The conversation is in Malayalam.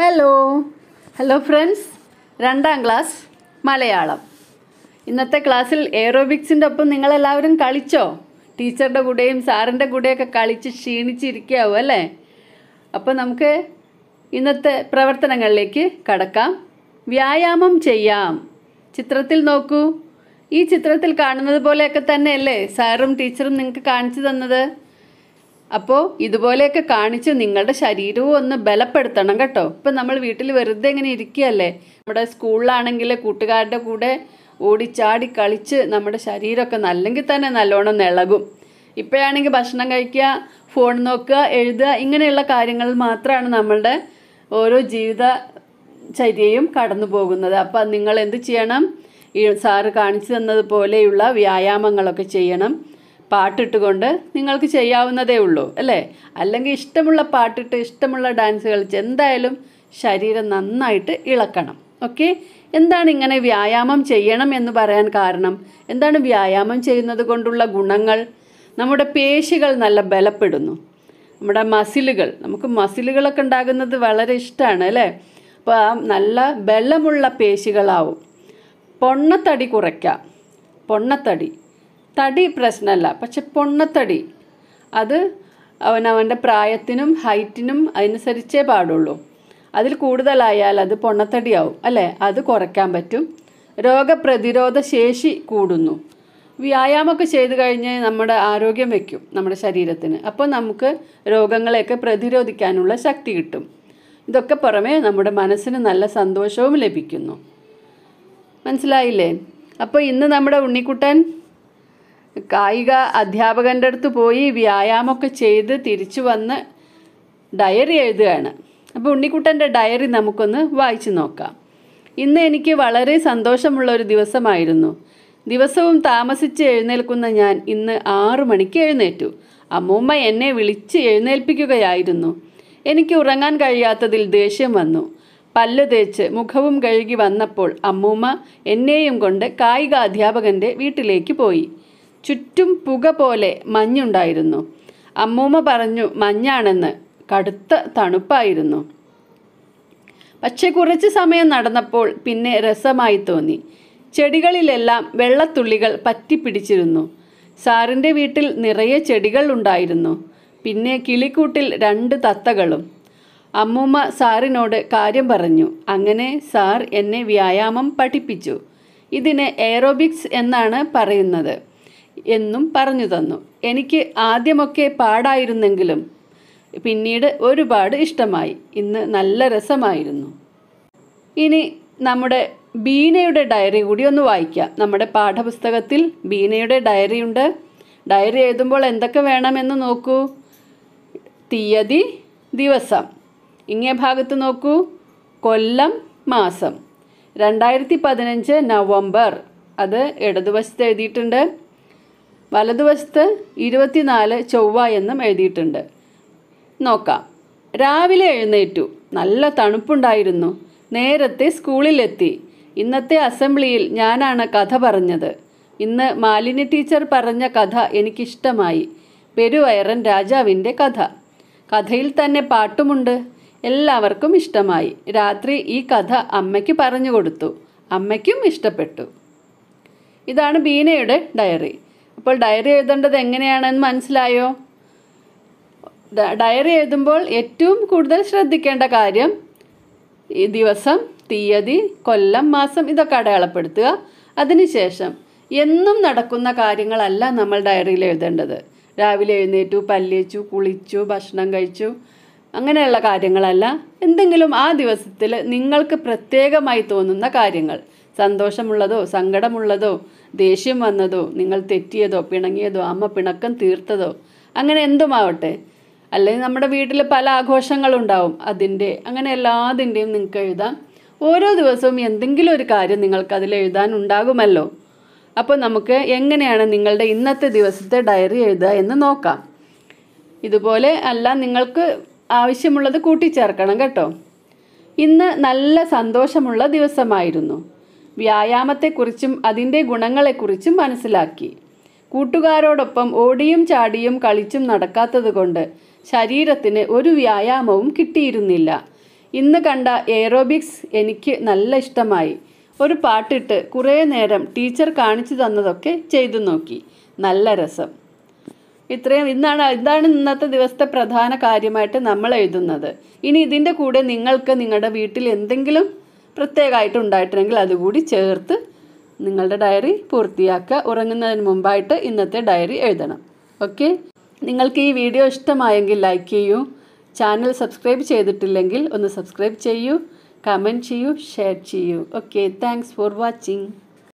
ഹലോ ഹലോ ഫ്രണ്ട്സ് രണ്ടാം ക്ലാസ് മലയാളം ഇന്നത്തെ ക്ലാസ്സിൽ എയറോബിക്സിൻ്റെ ഒപ്പം നിങ്ങളെല്ലാവരും കളിച്ചോ ടീച്ചറുടെ കൂടെയും സാറിൻ്റെ കൂടെയൊക്കെ കളിച്ച് ക്ഷീണിച്ചിരിക്കാവും അല്ലേ അപ്പോൾ നമുക്ക് ഇന്നത്തെ പ്രവർത്തനങ്ങളിലേക്ക് കടക്കാം വ്യായാമം ചെയ്യാം ചിത്രത്തിൽ നോക്കൂ ഈ ചിത്രത്തിൽ കാണുന്നത് പോലെയൊക്കെ തന്നെയല്ലേ സാറും ടീച്ചറും നിങ്ങൾക്ക് കാണിച്ചു തന്നത് അപ്പോൾ ഇതുപോലെയൊക്കെ കാണിച്ച് നിങ്ങളുടെ ശരീരവും ഒന്ന് ബലപ്പെടുത്തണം കേട്ടോ ഇപ്പം നമ്മൾ വീട്ടിൽ വെറുതെ ഇങ്ങനെ ഇരിക്കുകയല്ലേ നമ്മുടെ സ്കൂളിലാണെങ്കിൽ കൂട്ടുകാരുടെ കൂടെ ഓടിച്ചാടി കളിച്ച് നമ്മുടെ ശരീരമൊക്കെ നല്ലെങ്കിൽ തന്നെ നല്ലോണം നിളകും ഇപ്പോഴാണെങ്കിൽ ഭക്ഷണം കഴിക്കുക ഫോൺ നോക്കുക എഴുതുക ഇങ്ങനെയുള്ള കാര്യങ്ങൾ മാത്രമാണ് നമ്മളുടെ ഓരോ ജീവിത ചര്യയും കടന്നു പോകുന്നത് അപ്പം നിങ്ങൾ എന്ത് ചെയ്യണം ഈ സാറ് കാണിച്ചു തന്നതുപോലെയുള്ള വ്യായാമങ്ങളൊക്കെ ചെയ്യണം പാട്ടിട്ടുകൊണ്ട് നിങ്ങൾക്ക് ചെയ്യാവുന്നതേ ഉള്ളൂ അല്ലേ അല്ലെങ്കിൽ ഇഷ്ടമുള്ള പാട്ടിട്ട് ഇഷ്ടമുള്ള ഡാൻസ് കളിച്ച് എന്തായാലും ശരീരം നന്നായിട്ട് ഇളക്കണം ഓക്കെ എന്താണ് ഇങ്ങനെ വ്യായാമം ചെയ്യണം എന്ന് പറയാൻ കാരണം എന്താണ് വ്യായാമം ചെയ്യുന്നത് കൊണ്ടുള്ള ഗുണങ്ങൾ നമ്മുടെ പേശികൾ നല്ല ബലപ്പെടുന്നു നമ്മുടെ മസിലുകൾ നമുക്ക് മസിലുകളൊക്കെ ഉണ്ടാകുന്നത് വളരെ ഇഷ്ടമാണ് അല്ലേ അപ്പോൾ നല്ല ബലമുള്ള പേശികളാവും പൊണ്ണത്തടി കുറയ്ക്കാം പൊണ്ണത്തടി തടി പ്രശ്നമല്ല പക്ഷെ പൊണ്ണത്തടി അത് അവനവൻ്റെ പ്രായത്തിനും ഹൈറ്റിനും അനുസരിച്ചേ പാടുള്ളൂ അതിൽ കൂടുതലായാൽ അത് പൊണ്ണത്തടിയാവും അല്ലേ അത് കുറയ്ക്കാൻ പറ്റും രോഗപ്രതിരോധ ശേഷി കൂടുന്നു വ്യായാമമൊക്കെ ചെയ്ത് കഴിഞ്ഞ് നമ്മുടെ ആരോഗ്യം വയ്ക്കും നമ്മുടെ ശരീരത്തിന് അപ്പോൾ നമുക്ക് രോഗങ്ങളെയൊക്കെ പ്രതിരോധിക്കാനുള്ള ശക്തി കിട്ടും ഇതൊക്കെ പുറമേ നമ്മുടെ മനസ്സിന് നല്ല സന്തോഷവും ലഭിക്കുന്നു മനസ്സിലായില്ലേ അപ്പോൾ ഇന്ന് നമ്മുടെ ഉണ്ണിക്കുട്ടൻ കായിക അധ്യാപകൻ്റെ അടുത്ത് പോയി വ്യായാമമൊക്കെ ചെയ്ത് തിരിച്ചു വന്ന് ഡയറി എഴുതുകയാണ് അപ്പോൾ ഉണ്ണിക്കുട്ടൻ്റെ ഡയറി നമുക്കൊന്ന് വായിച്ചു നോക്കാം ഇന്ന് എനിക്ക് വളരെ സന്തോഷമുള്ള ഒരു ദിവസമായിരുന്നു ദിവസവും താമസിച്ച് എഴുന്നേൽക്കുന്ന ഞാൻ ഇന്ന് ആറു മണിക്ക് എഴുന്നേറ്റു അമ്മൂമ്മ എന്നെ വിളിച്ച് എഴുന്നേൽപ്പിക്കുകയായിരുന്നു എനിക്ക് ഉറങ്ങാൻ കഴിയാത്തതിൽ ദേഷ്യം വന്നു പല്ല് തേച്ച് മുഖവും കഴുകി വന്നപ്പോൾ അമ്മൂമ്മ എന്നെയും കൊണ്ട് കായിക അധ്യാപകൻ്റെ വീട്ടിലേക്ക് പോയി ചുറ്റും പുക പോലെ മഞ്ഞുണ്ടായിരുന്നു അമ്മൂമ്മ പറഞ്ഞു മഞ്ഞാണെന്ന് കടുത്ത തണുപ്പായിരുന്നു പക്ഷെ കുറച്ച് സമയം നടന്നപ്പോൾ പിന്നെ രസമായി തോന്നി ചെടികളിലെല്ലാം വെള്ളത്തുള്ളികൾ പറ്റിപ്പിടിച്ചിരുന്നു സാറിൻ്റെ വീട്ടിൽ നിറയെ ചെടികൾ ഉണ്ടായിരുന്നു പിന്നെ കിളിക്കൂട്ടിൽ രണ്ട് തത്തകളും അമ്മൂമ്മ സാറിനോട് കാര്യം പറഞ്ഞു അങ്ങനെ സാർ എന്നെ വ്യായാമം പഠിപ്പിച്ചു ഇതിന് എയറോബിക്സ് എന്നാണ് പറയുന്നത് എന്നും പറഞ്ഞു തന്നു എനിക്ക് ആദ്യമൊക്കെ പാടായിരുന്നെങ്കിലും പിന്നീട് ഒരുപാട് ഇഷ്ടമായി ഇന്ന് നല്ല രസമായിരുന്നു ഇനി നമ്മുടെ ബീനയുടെ ഡയറി കൂടി ഒന്ന് വായിക്കാം നമ്മുടെ പാഠപുസ്തകത്തിൽ ബീനയുടെ ഡയറി ഉണ്ട് ഡയറി എഴുതുമ്പോൾ എന്തൊക്കെ വേണമെന്ന് നോക്കൂ തീയതി ദിവസം ഇങ്ങേ ഭാഗത്ത് നോക്കൂ കൊല്ലം മാസം രണ്ടായിരത്തി പതിനഞ്ച് നവംബർ അത് ഇടതുവശത്ത് എഴുതിയിട്ടുണ്ട് വലതുവശത്ത് ഇരുപത്തിനാല് ചൊവ്വ എന്നും എഴുതിയിട്ടുണ്ട് നോക്കാം രാവിലെ എഴുന്നേറ്റു നല്ല തണുപ്പുണ്ടായിരുന്നു നേരത്തെ സ്കൂളിലെത്തി ഇന്നത്തെ അസംബ്ലിയിൽ ഞാനാണ് കഥ പറഞ്ഞത് ഇന്ന് മാലിന്യ ടീച്ചർ പറഞ്ഞ കഥ എനിക്കിഷ്ടമായി പെരുവയറൻ രാജാവിൻ്റെ കഥ കഥയിൽ തന്നെ പാട്ടുമുണ്ട് എല്ലാവർക്കും ഇഷ്ടമായി രാത്രി ഈ കഥ അമ്മയ്ക്ക് പറഞ്ഞു കൊടുത്തു അമ്മയ്ക്കും ഇഷ്ടപ്പെട്ടു ഇതാണ് ബീനയുടെ ഡയറി അപ്പോൾ ഡയറി എഴുതേണ്ടത് എങ്ങനെയാണെന്ന് മനസ്സിലായോ ഡയറി എഴുതുമ്പോൾ ഏറ്റവും കൂടുതൽ ശ്രദ്ധിക്കേണ്ട കാര്യം ഈ ദിവസം തീയതി കൊല്ലം മാസം ഇതൊക്കെ അടയാളപ്പെടുത്തുക അതിനുശേഷം എന്നും നടക്കുന്ന കാര്യങ്ങളല്ല നമ്മൾ ഡയറിയിൽ എഴുതേണ്ടത് രാവിലെ എഴുന്നേറ്റു പല്ലേച്ചു കുളിച്ചു ഭക്ഷണം കഴിച്ചു അങ്ങനെയുള്ള കാര്യങ്ങളല്ല എന്തെങ്കിലും ആ ദിവസത്തിൽ നിങ്ങൾക്ക് പ്രത്യേകമായി തോന്നുന്ന കാര്യങ്ങൾ സന്തോഷമുള്ളതോ സങ്കടമുള്ളതോ ദേഷ്യം വന്നതോ നിങ്ങൾ തെറ്റിയതോ പിണങ്ങിയതോ അമ്മ പിണക്കം തീർത്തതോ അങ്ങനെ എന്തുമാവട്ടെ അല്ലെങ്കിൽ നമ്മുടെ വീട്ടിൽ പല ആഘോഷങ്ങളുണ്ടാവും അതിൻ്റെ അങ്ങനെ എല്ലാതിൻ്റെയും നിങ്ങൾക്ക് എഴുതാം ഓരോ ദിവസവും എന്തെങ്കിലും ഒരു കാര്യം നിങ്ങൾക്ക് അതിൽ എഴുതാനുണ്ടാകുമല്ലോ അപ്പോൾ നമുക്ക് എങ്ങനെയാണ് നിങ്ങളുടെ ഇന്നത്തെ ദിവസത്തെ ഡയറി എഴുതുക എന്ന് നോക്കാം ഇതുപോലെ അല്ല നിങ്ങൾക്ക് ആവശ്യമുള്ളത് കൂട്ടിച്ചേർക്കണം കേട്ടോ ഇന്ന് നല്ല സന്തോഷമുള്ള ദിവസമായിരുന്നു വ്യായാമത്തെക്കുറിച്ചും അതിൻ്റെ ഗുണങ്ങളെക്കുറിച്ചും മനസ്സിലാക്കി കൂട്ടുകാരോടൊപ്പം ഓടിയും ചാടിയും കളിച്ചും നടക്കാത്തതുകൊണ്ട് ശരീരത്തിന് ഒരു വ്യായാമവും കിട്ടിയിരുന്നില്ല ഇന്ന് കണ്ട എയറോബിക്സ് എനിക്ക് നല്ല ഇഷ്ടമായി ഒരു പാട്ടിട്ട് കുറേ നേരം ടീച്ചർ കാണിച്ചു തന്നതൊക്കെ ചെയ്തു നോക്കി നല്ല രസം ഇത്രയും ഇന്നാണ് ഇതാണ് ഇന്നത്തെ ദിവസത്തെ പ്രധാന കാര്യമായിട്ട് നമ്മൾ എഴുതുന്നത് ഇനി ഇതിൻ്റെ കൂടെ നിങ്ങൾക്ക് നിങ്ങളുടെ വീട്ടിൽ എന്തെങ്കിലും പ്രത്യേകമായിട്ട് ഉണ്ടായിട്ടുണ്ടെങ്കിൽ അതുകൂടി ചേർത്ത് നിങ്ങളുടെ ഡയറി പൂർത്തിയാക്കുക ഉറങ്ങുന്നതിന് മുമ്പായിട്ട് ഇന്നത്തെ ഡയറി എഴുതണം ഓക്കെ നിങ്ങൾക്ക് ഈ വീഡിയോ ഇഷ്ടമായെങ്കിൽ ലൈക്ക് ചെയ്യൂ ചാനൽ സബ്സ്ക്രൈബ് ചെയ്തിട്ടില്ലെങ്കിൽ ഒന്ന് സബ്സ്ക്രൈബ് ചെയ്യൂ കമൻറ്റ് ചെയ്യൂ ഷെയർ ചെയ്യൂ ഓക്കെ താങ്ക്സ് ഫോർ വാച്ചിങ്